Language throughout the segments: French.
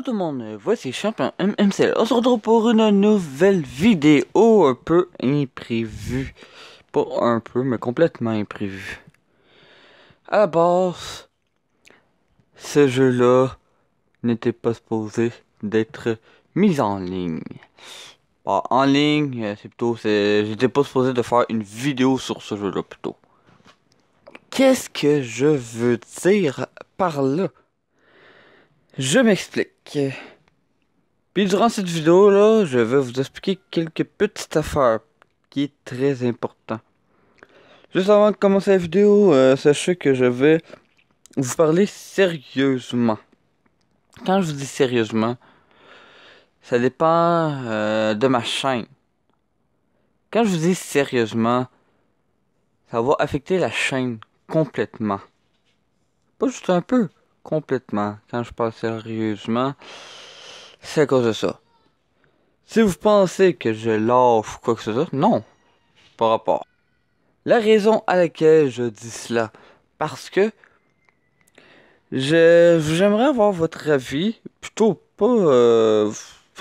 tout le monde, voici Champion MMCL. On se retrouve pour une nouvelle vidéo un peu imprévue. Pas un peu, mais complètement imprévue. À la base, ce jeu-là n'était pas supposé d'être mis en ligne. en ligne, euh, c'est plutôt. J'étais pas supposé de faire une vidéo sur ce jeu-là plutôt. Qu'est-ce que je veux dire par là? Je m'explique. Puis durant cette vidéo là, je vais vous expliquer quelques petites affaires qui est très important. Juste avant de commencer la vidéo, euh, sachez que je vais vous parler sérieusement. Quand je vous dis sérieusement, ça dépend euh, de ma chaîne. Quand je vous dis sérieusement, ça va affecter la chaîne complètement. Pas juste un peu complètement. Quand je parle sérieusement, c'est à cause de ça. Si vous pensez que je l'offre ou quoi que ce soit, non, par rapport. La raison à laquelle je dis cela, parce que j'aimerais avoir votre avis, plutôt pas, euh,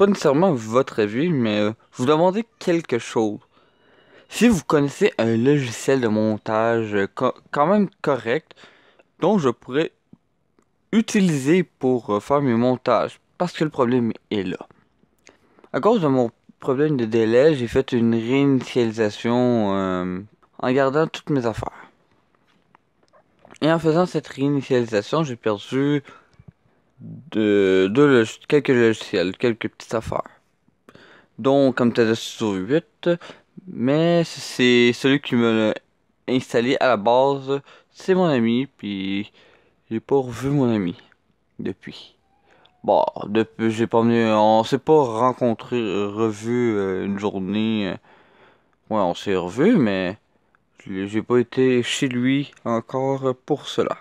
nécessairement votre avis, mais euh, je vous demandez quelque chose. Si vous connaissez un logiciel de montage euh, quand même correct, dont je pourrais utilisé pour euh, faire mes montages parce que le problème est là. À cause de mon problème de délai, j'ai fait une réinitialisation euh, en gardant toutes mes affaires. Et en faisant cette réinitialisation, j'ai perdu de, quelques logiciels, quelques petites affaires. Donc, comme Studio 8, mais c'est celui qui me l'a installé à la base, c'est mon ami, puis j'ai pas revu mon ami depuis. Bon, bah, depuis, j'ai pas venu, on s'est pas rencontré, euh, revu euh, une journée. ouais, on s'est revu, mais j'ai pas été chez lui encore pour cela.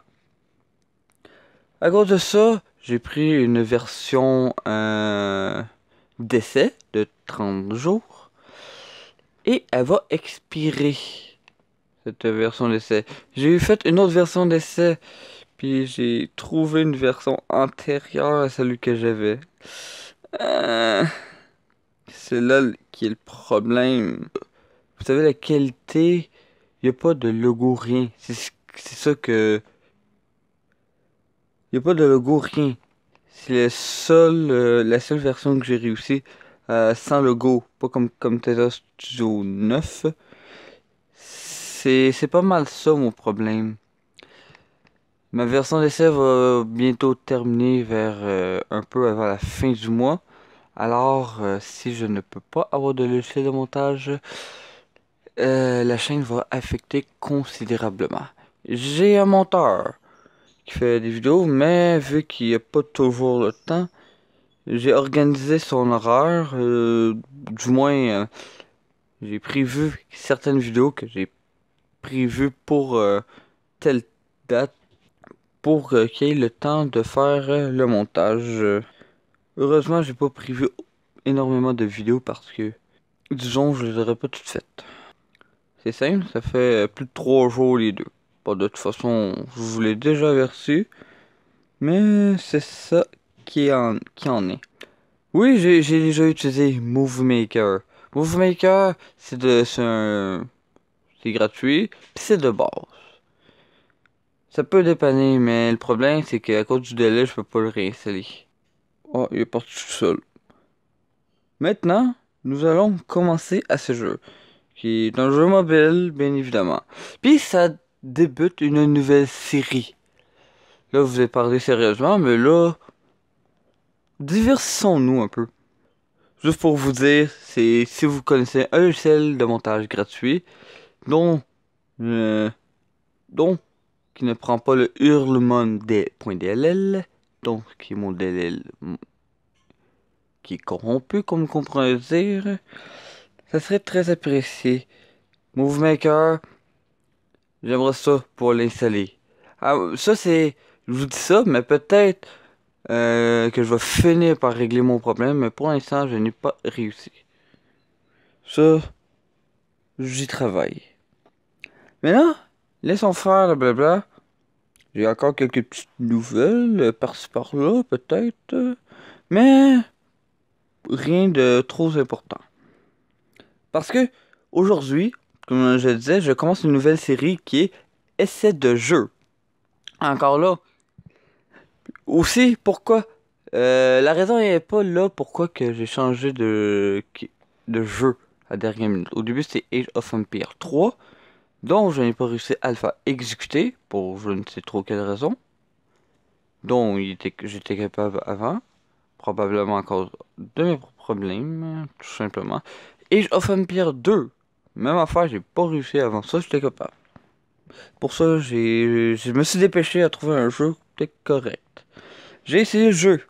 À cause de ça, j'ai pris une version euh, d'essai de 30 jours et elle va expirer cette version d'essai. J'ai fait une autre version d'essai j'ai trouvé une version antérieure à celle que j'avais. Euh, c'est là qui est le problème. Vous savez, la qualité, il n'y a pas de logo, rien. C'est ça que... Il n'y a pas de logo, rien. C'est la seule euh, la seule version que j'ai réussi euh, sans logo, pas comme, comme Tesla Studio 9. C'est pas mal ça mon problème. Ma version d'essai va euh, bientôt terminer vers euh, un peu avant la fin du mois. Alors, euh, si je ne peux pas avoir de logiciel de montage, la chaîne va affecter considérablement. J'ai un monteur qui fait des vidéos, mais vu qu'il n'y a pas toujours le temps, j'ai organisé son horaire. du moins, j'ai prévu certaines vidéos que j'ai prévues pour telle date pour euh, qu'il y ait le temps de faire euh, le montage. Heureusement, j'ai pas prévu énormément de vidéos parce que, disons, je les aurais pas toutes faites. C'est simple, ça fait euh, plus de 3 jours les deux. Bon, de toute façon, je vous l'ai déjà versé. mais c'est ça qui en, qui en est. Oui, j'ai déjà utilisé MoveMaker. MoveMaker, c'est de... c'est gratuit, puis c'est de base. Ça peut dépanner, mais le problème, c'est qu'à cause du délai, je peux pas le réinstaller. Oh, il est parti tout seul. Maintenant, nous allons commencer à ce jeu, qui est un jeu mobile, bien évidemment. Puis ça débute une nouvelle série. Là, vous avez parlé sérieusement, mais là, diversons nous un peu. Juste pour vous dire, c'est si vous connaissez un seul de montage gratuit, dont, euh, dont qui ne prend pas le hurlement donc qui est mon DLL qui est corrompu, comme vous dire, ça serait très apprécié. MoveMaker, j'aimerais ça pour l'installer. Ah, ça c'est, je vous dis ça, mais peut-être euh, que je vais finir par régler mon problème, mais pour l'instant je n'ai pas réussi. Ça, j'y travaille. Mais là, Laissons faire, blabla. J'ai encore quelques petites nouvelles euh, par-ci par-là, peut-être. Mais rien de trop important. Parce que aujourd'hui, comme je disais, je commence une nouvelle série qui est Essai de jeu. Encore là. Aussi, pourquoi euh, La raison n'est pas là pourquoi que j'ai changé de, de jeu à la dernière minute. Au début, c'était Age of Empire 3. Donc, je n'ai pas réussi Alpha exécuter pour je ne sais trop quelle raison. Donc, j'étais capable avant, probablement à cause de mes problèmes, tout simplement. Et Pierre 2, même affaire, j'ai pas réussi avant ça, j'étais capable. Pour ça, je me suis dépêché à trouver un jeu peut-être correct. J'ai essayé le jeu.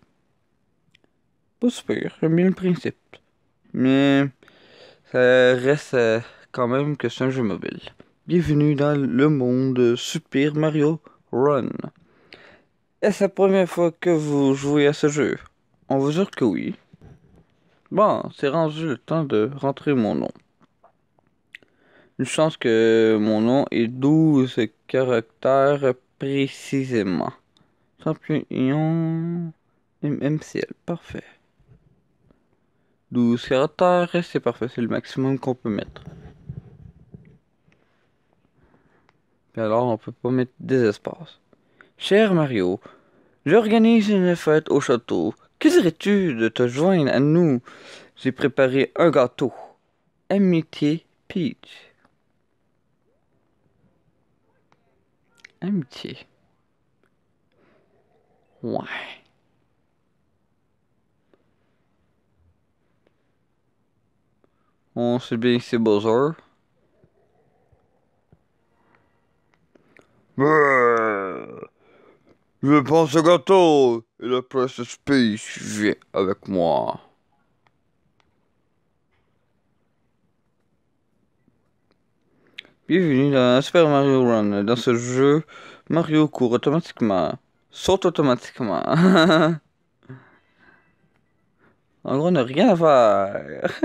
Pas super, j'aime bien le principe. Mais ça reste euh, quand même que c'est un jeu mobile. Bienvenue dans le monde Super Mario Run. Est-ce la première fois que vous jouez à ce jeu On vous jure que oui. Bon, c'est rendu le temps de rentrer mon nom. Une chance que mon nom est 12 caractères précisément. Champion MCL, parfait. 12 caractères, c'est parfait, c'est le maximum qu'on peut mettre. alors on peut pas mettre des espaces. Cher Mario, j'organise une fête au château. Que dirais-tu de te joindre à nous? J'ai préparé un gâteau. Amitié Peach. Amitié. Ouais. On sait bien que c'est Bowser. Je pense au gâteau et la princesse space vient avec moi. Bienvenue dans Super Mario Run. Dans ce jeu, Mario court automatiquement. Saute automatiquement. en gros, on rien à faire.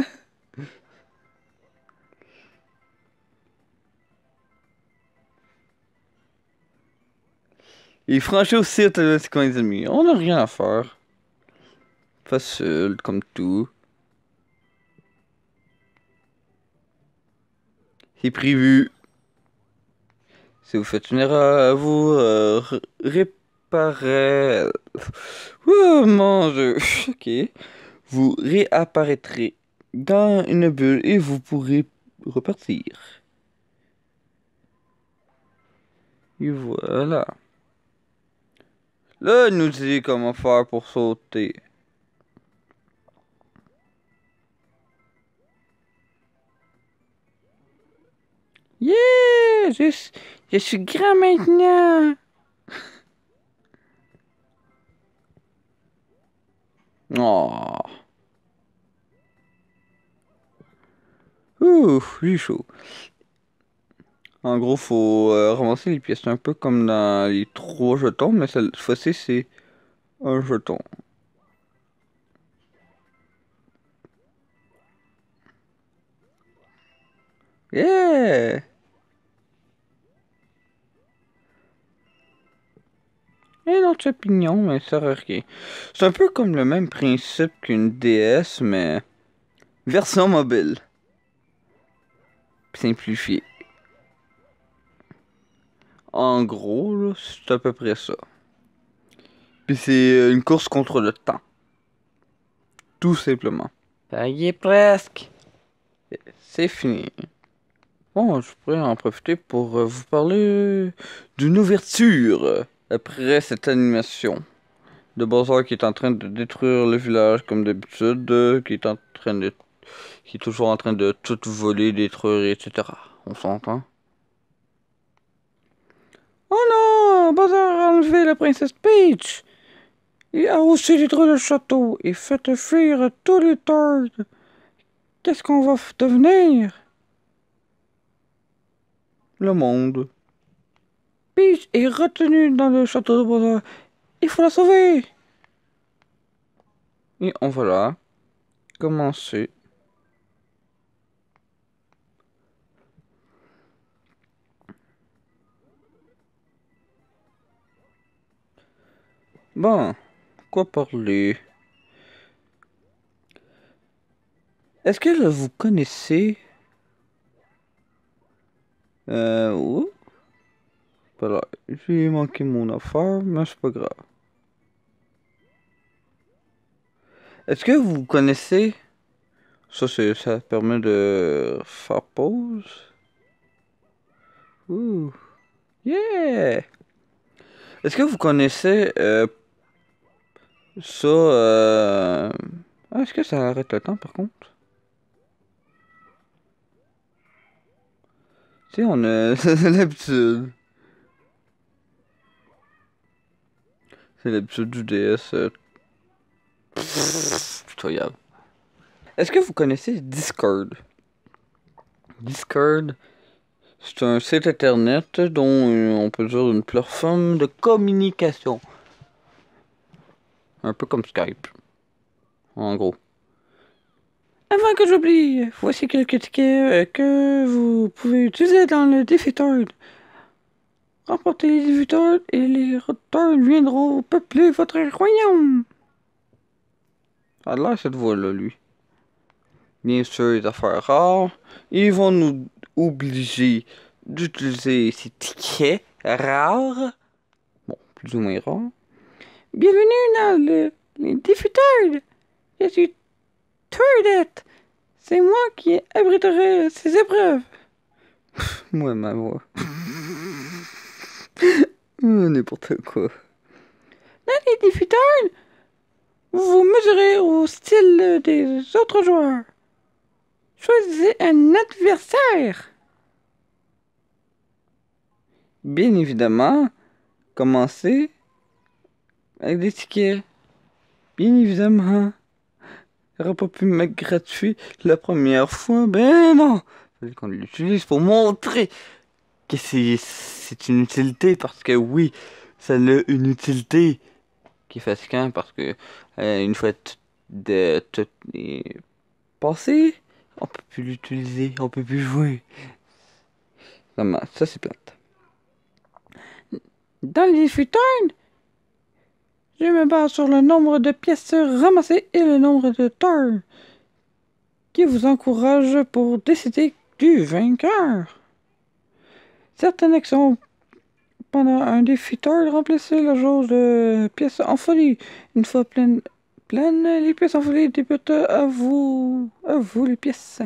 Et franchir aussi c'est quand les ennemis. On n'a rien à faire. seul, comme tout. C'est prévu. Si vous faites une erreur, vous euh, réparez... Oh mon dieu. ok. Vous réapparaîtrez dans une bulle et vous pourrez repartir. Et voilà. Là, nous dit comment faire pour sauter. Yeah! Je, je suis grand maintenant! Oh. Ouf, il chaud. En gros, faut euh, ramasser les pièces un peu comme dans les trois jetons, mais cette fois-ci, c'est un jeton. Yeah! Et notre opinion, mais ça rien. C'est un peu comme le même principe qu'une DS, mais version mobile. Simplifié. En gros, c'est à peu près ça. Puis c'est euh, une course contre le temps. Tout simplement. Ça ben, y est presque. C'est fini. Bon, je pourrais en profiter pour euh, vous parler d'une ouverture après cette animation. De Bowser qui est en train de détruire le village comme d'habitude, euh, qui est en train de... qui est toujours en train de tout voler, détruire, etc. On s'entend la princesse Peach et aussi aussi trous de château et fait fuir tous les tordes. Qu'est-ce qu'on va devenir? Le monde. Peach est retenu dans le château de bois Il faut la sauver! Et on va là commencer Bon, quoi parler Est-ce que vous connaissez Euh... Ouh! Voilà, j'ai manqué mon affaire, mais c'est pas grave. Est-ce que vous connaissez Ça, ça permet de faire pause. Ouh. Yeah Est-ce que vous connaissez euh, ça, euh... Ah, est-ce que ça arrête le temps par contre? si on a l'habitude. C'est l'habitude du DS. putain Pitoyable. Est-ce que vous connaissez Discord? Discord, c'est un site internet dont on peut dire une plateforme de communication. Un peu comme Skype. En gros. Avant que j'oublie, voici quelques tickets euh, que vous pouvez utiliser dans le défi Remportez les défis et les Third viendront peupler votre royaume. Ça ah, a cette voix-là, lui. Bien sûr, les affaires rares. Ils vont nous obliger d'utiliser ces tickets rares. Bon, plus ou moins rares Bienvenue dans le, les Je suis Turdette. C'est moi qui abriterai ces épreuves. moi, ma voix. Euh, n'importe quoi. Dans les diffuteurs, vous mesurez au style des autres joueurs. Choisissez un adversaire. Bien évidemment, commencez avec des Bien évidemment. Il n'aurait hein. pas pu me mettre gratuit la première fois. Ben non. Fallait qu'on l'utilise pour montrer que c'est une utilité. Parce que oui, ça a une utilité qui est qu'un parce que euh, une fois de tout passé, on peut plus l'utiliser, on peut plus jouer. Ça, ça c'est plate. Dans les futurs, je me base sur le nombre de pièces ramassées et le nombre de turns qui vous encourage pour décider du vainqueur. Certaines actions pendant un défi remplacé remplissent la jauge de pièces en folie. Une fois pleine, pleine les pièces en folie débutent à vous, à vous les pièces.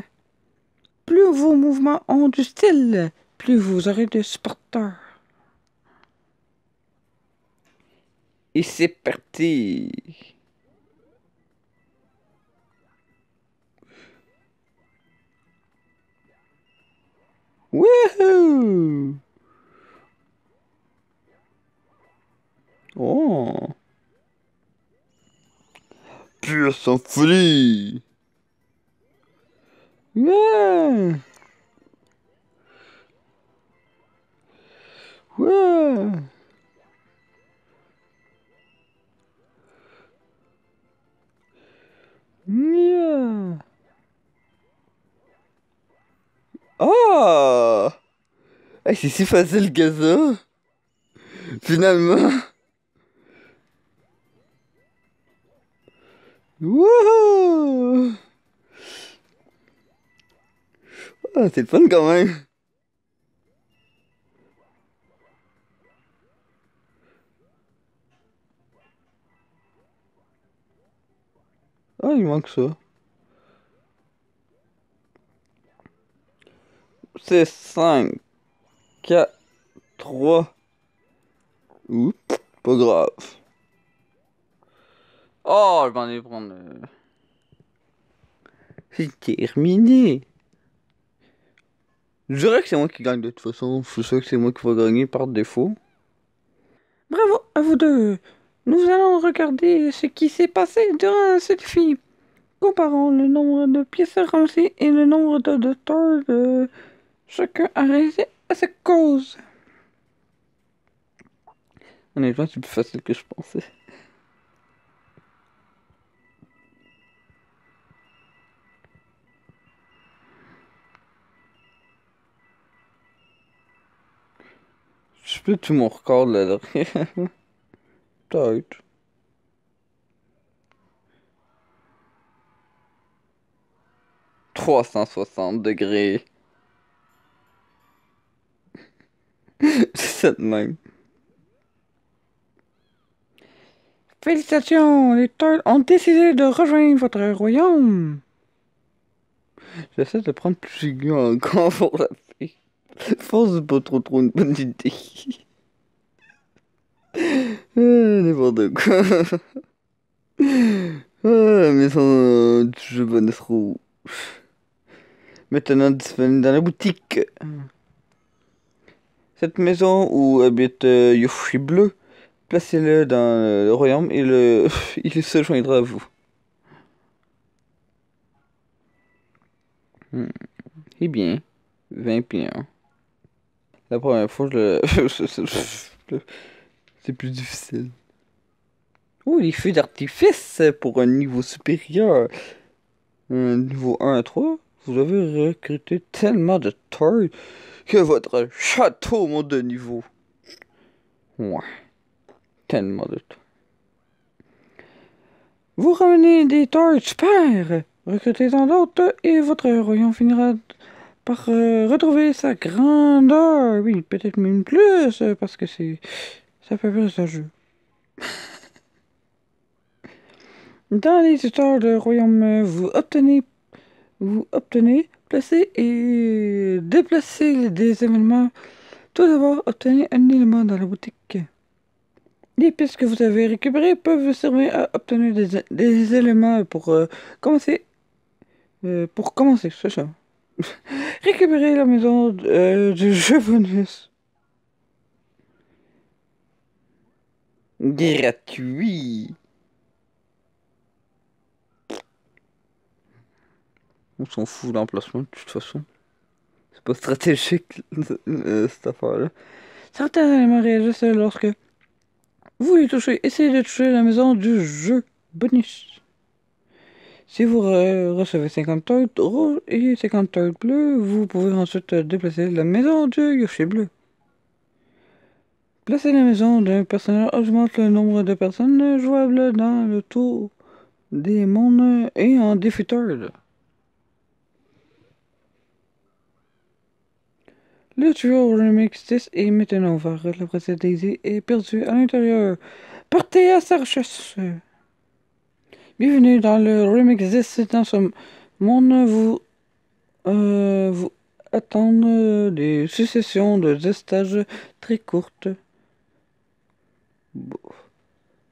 Plus vos mouvements ont du style, plus vous aurez de supporters. Et c'est parti Wouhou Oh Pure sans folie Ouais Ouais Mia Oh hey, eh, C'est si facile que ça Finalement Wouhou Ah C'est le fun quand même que ça. C'est 5, 4, 3. Oups, pas grave. Oh, je m'en ai prendre. C'est terminé. Je dirais que c'est moi qui gagne de toute façon. Je sais que c'est moi qui va gagner par défaut. Bravo à vous deux. Nous allons regarder ce qui s'est passé durant cette fille, Comparons le nombre de pièces ramassées et le nombre de docteurs de euh, chacun a à sa cause. Honnêtement, c'est plus facile que je pensais. Je peux tout mon record là, dedans peut 360 degrés. C'est de même. Félicitations, les Turtles ont décidé de rejoindre votre royaume. J'essaie de prendre plus grand encore pour la fée Force pas trop trop une bonne idée. Euh, n'importe quoi. La euh, mais euh, du je veux trop. Maintenant disponible dans la boutique. Cette maison où habite euh, Yoshi Bleu, placez-le dans le royaume et euh, le, il se joindra à vous. Hmm. Eh bien, 20 pions. La première fois, C'est plus difficile. Oh, les feux d'artifice pour un niveau supérieur. Un niveau 1 à 3 vous avez recruté tellement de toys que votre château monte de niveau. Ouais. Tellement de toys. Vous ramenez des toys super! Recrutez en d'autres et votre royaume finira par euh, retrouver sa grandeur. Oui, peut-être même plus, parce que c'est. Ça fait plus un jeu. Dans les histoires de royaume, vous obtenez vous obtenez, placez et déplacez des événements. Tout d'abord, obtenez un élément dans la boutique. Les pièces que vous avez récupérées peuvent vous servir à obtenir des, éléments pour euh, commencer. Euh, pour commencer, c'est ça. Récupérer la maison euh, du jeu Gratuit. On s'en fout de l'emplacement de toute façon. C'est pas stratégique euh, cette affaire-là. Certains éléments réagissent lorsque vous les touchez. Essayez de toucher la maison du jeu bonus. Si vous recevez 50 toiles rouges et 50 toiles bleues, vous pouvez ensuite déplacer la maison du Yoshi bleu. Placer la maison d'un personnage augmente le nombre de personnes jouables dans le tour des mondes et en défaiteur. Le duo remix 10 est maintenant vers La princesse Daisy est perdue à l'intérieur. Partez à sa recherche. Bienvenue dans le remix 10. C'est Dans ce monde, vous, euh, vous attendent des successions de 10 stages très courtes. Bon.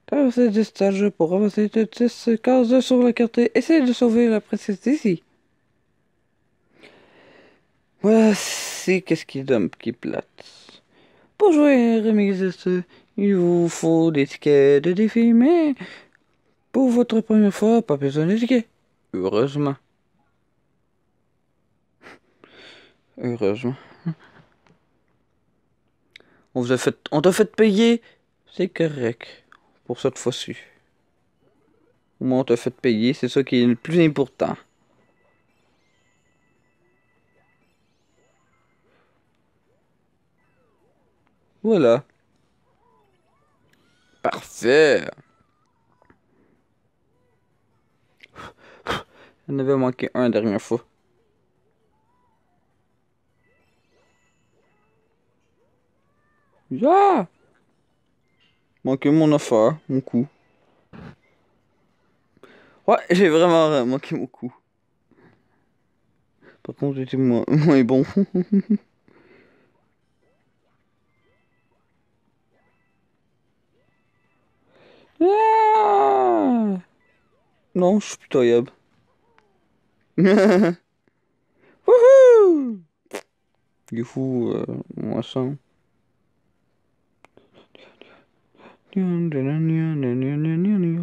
Traversez des stages pour avancer de 10 cases sur la carte. Et Essayez de sauver la princesse Daisy. Voilà qu'est-ce qui donne qui plate Pour jouer Remix il vous faut des tickets de défi, mais pour votre première fois, pas besoin de tickets. Heureusement. Heureusement. On vous a fait, on t'a fait payer, c'est correct pour cette fois-ci. Au on t'a fait payer, c'est ça qui est le plus important. Voilà. Parfait. Il en avait manqué un dernière fois. Yeah! Manqué mon affaire, mon coup. Ouais, j'ai vraiment manqué mon coup. Par contre, j'étais moins, moins bon. Ah non, je suis pitoyable. Wouhou Du fou, euh, moi ça.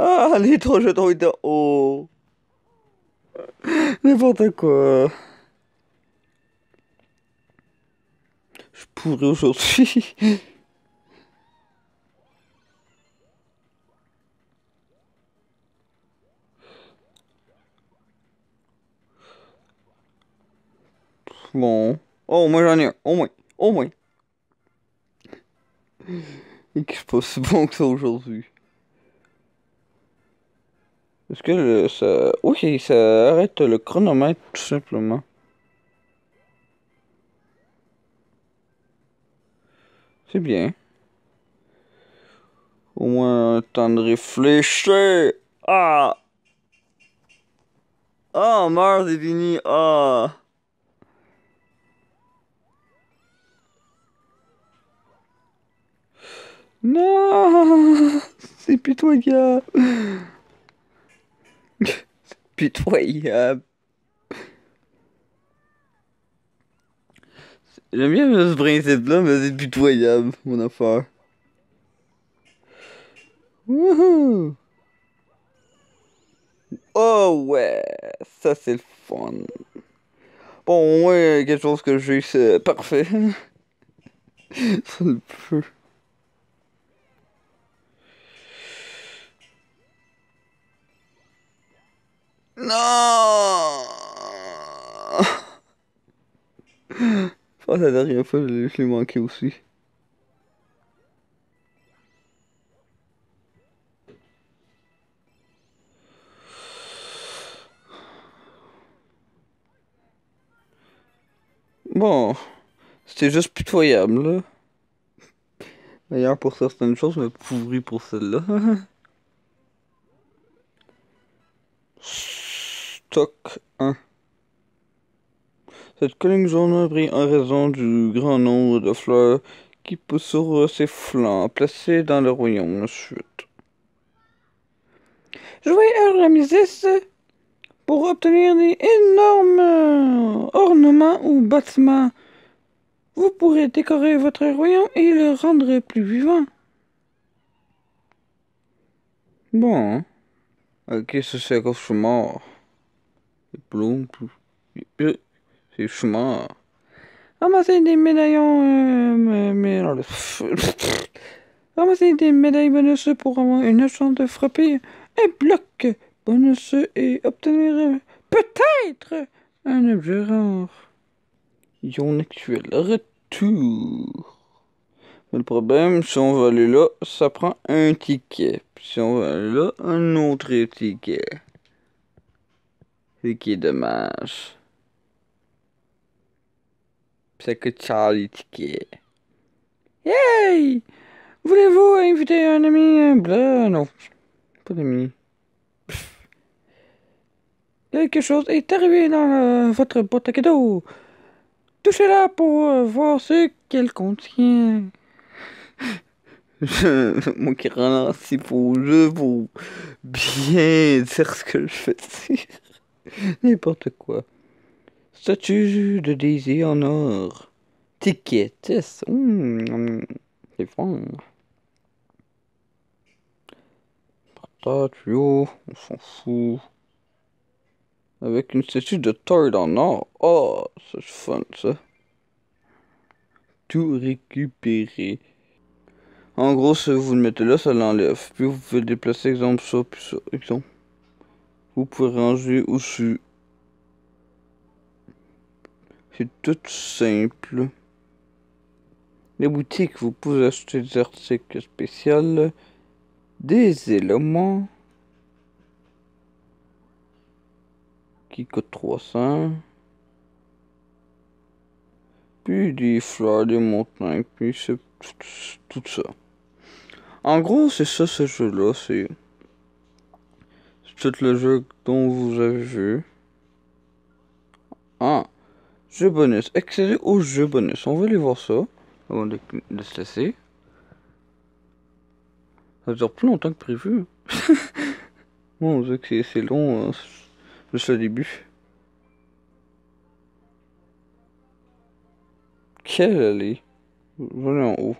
Ah, les trois jetons, oh N'importe quoi Je pourrais aujourd'hui. bon. Oh, moi j'en ai un. Au oh, moins. Au oh, moins. Et que je pas bon que ça aujourd'hui. Est-ce que le, ça... Ok, ça arrête le chronomètre tout simplement. C'est bien. Au moins un temps de réfléchir. Ah! Ah, oh, est venu. Ah! Non! C'est pitoyable! C'est pitoyable! J'aime bien ce principe-là, mais c'est pitoyable, mon affaire. Wouhou! Oh ouais! Ça, c'est le fun. Bon, ouais, quelque chose que j'ai, c'est parfait. ça le peut. Non! Oh, la dernière fois, je l'ai manqué aussi. Bon, c'était juste pitoyable, là. D'ailleurs, pour certaines choses, mais pourri pour celle-là. Stock 1. Cette colline jaune brille en raison du grand nombre de fleurs qui poussent sur ses flancs, placés dans le royaume ensuite. Jouez à misesse pour obtenir des énormes ornements ou bâtiments. Vous pourrez décorer votre royaume et le rendre plus vivant. Bon. Ok, ce c'est que je suis mort. C'est chemin. Ramasser des médaillons. Euh, mais, alors, Ramasser des médailles bonus pour avoir une chance de frapper un bloc bonus et obtenir euh, peut-être un objet rare. Yon actuel retour. le problème, si on va aller là, ça prend un ticket. Puis si on va aller là, un autre ticket. Ce qui est dommage. C'est que Charlie Ticket. Yay! Voulez-vous inviter un ami eh, bleu? Non, pas d'ami. Quelque chose est arrivé dans euh, votre boîte à cadeaux. Touchez-la pour euh, voir ce qu'elle contient. Je, moi qui si pour Je vous bien dire ce que je fais. N'importe quoi. Statue de Daisy en or. tickets, Hum c'est bon. Patate, yo, on s'en fout. Avec une statue de Tard en or. Oh, c'est fun ça. Tout récupérer. En gros, si vous le mettez là, ça l'enlève. Puis vous pouvez déplacer, exemple, ça, puis ça, exemple. Vous pouvez ranger au-dessus. C'est tout simple. Les boutiques vous pouvez acheter des articles spéciaux, des éléments qui coûtent 300, puis des fleurs, des montagnes, puis c'est tout ça. En gros, c'est ça ce jeu-là, c'est tout le jeu dont vous avez vu. Ah. Jeu bonus. Accéder au jeu bonus. On va aller voir ça. Avant de, de se laisser. Ça dure plus longtemps que prévu. bon, on dirait que c'est long. Hein. Juste le début. Quelle allée Voilà en haut.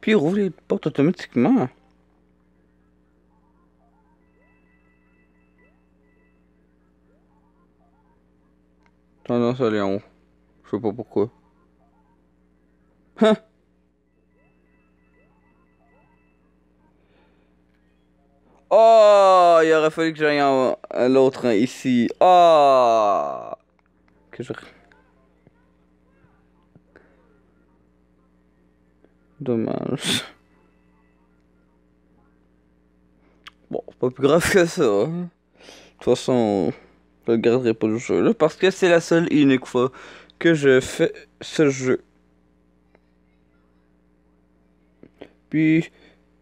Puis il rouvre les portes automatiquement. tendance à aller en haut. Je sais pas pourquoi. Hein Oh, il aurait fallu que j'aille en... l'autre hein, ici. Oh, que je... Dommage. Bon, pas plus grave que ça. Hein. De toute façon je garderai pas le jeu parce que c'est la seule et unique fois que je fais ce jeu. Puis,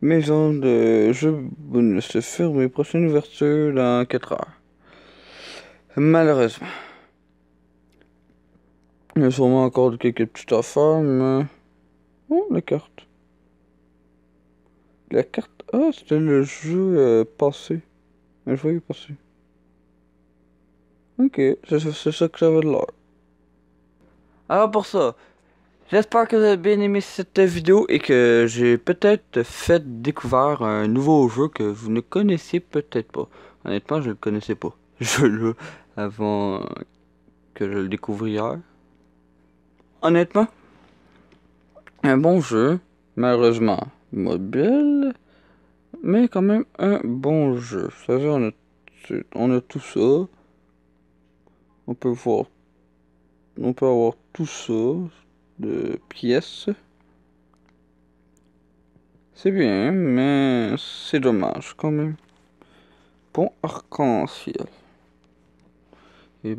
maison de jeu ne se ferme prochaine ouverture dans 4 heures. Malheureusement. Il y a sûrement encore quelques petites affaires, mais... Oh, la carte. La carte... Ah, c'était le jeu euh, passé. Je voyais passé. Ok, c'est ça que ça veut de Alors pour ça, j'espère que vous avez bien aimé cette vidéo et que j'ai peut-être fait découvrir un nouveau jeu que vous ne connaissiez peut-être pas. Honnêtement, je ne le connaissais pas. Je le avant que je le découvre hier. Honnêtement, un bon jeu, malheureusement mobile, mais quand même un bon jeu. Vous savez, on on a tout ça. On peut voir, on peut avoir tout ça de pièces. C'est bien, mais c'est dommage quand même. Bon arc-en-ciel. Ben.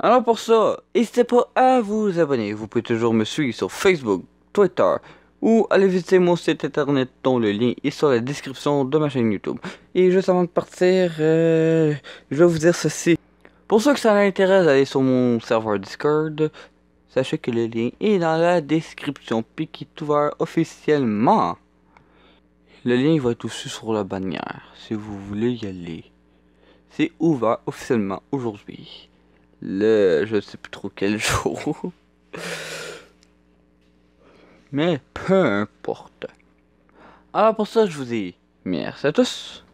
Alors pour ça, n'hésitez pas à vous abonner. Vous pouvez toujours me suivre sur Facebook, Twitter ou aller visiter mon site internet dont le lien est sur la description de ma chaîne YouTube. Et juste avant de partir, euh, je vais vous dire ceci. Pour ceux que ça intéresse d'aller sur mon serveur Discord, sachez que le lien est dans la description puis qui est ouvert officiellement. Le lien va être aussi sur la bannière si vous voulez y aller. C'est ouvert officiellement aujourd'hui. Le je ne sais plus trop quel jour. Mais peu importe. Alors pour ça, je vous dis merci à tous.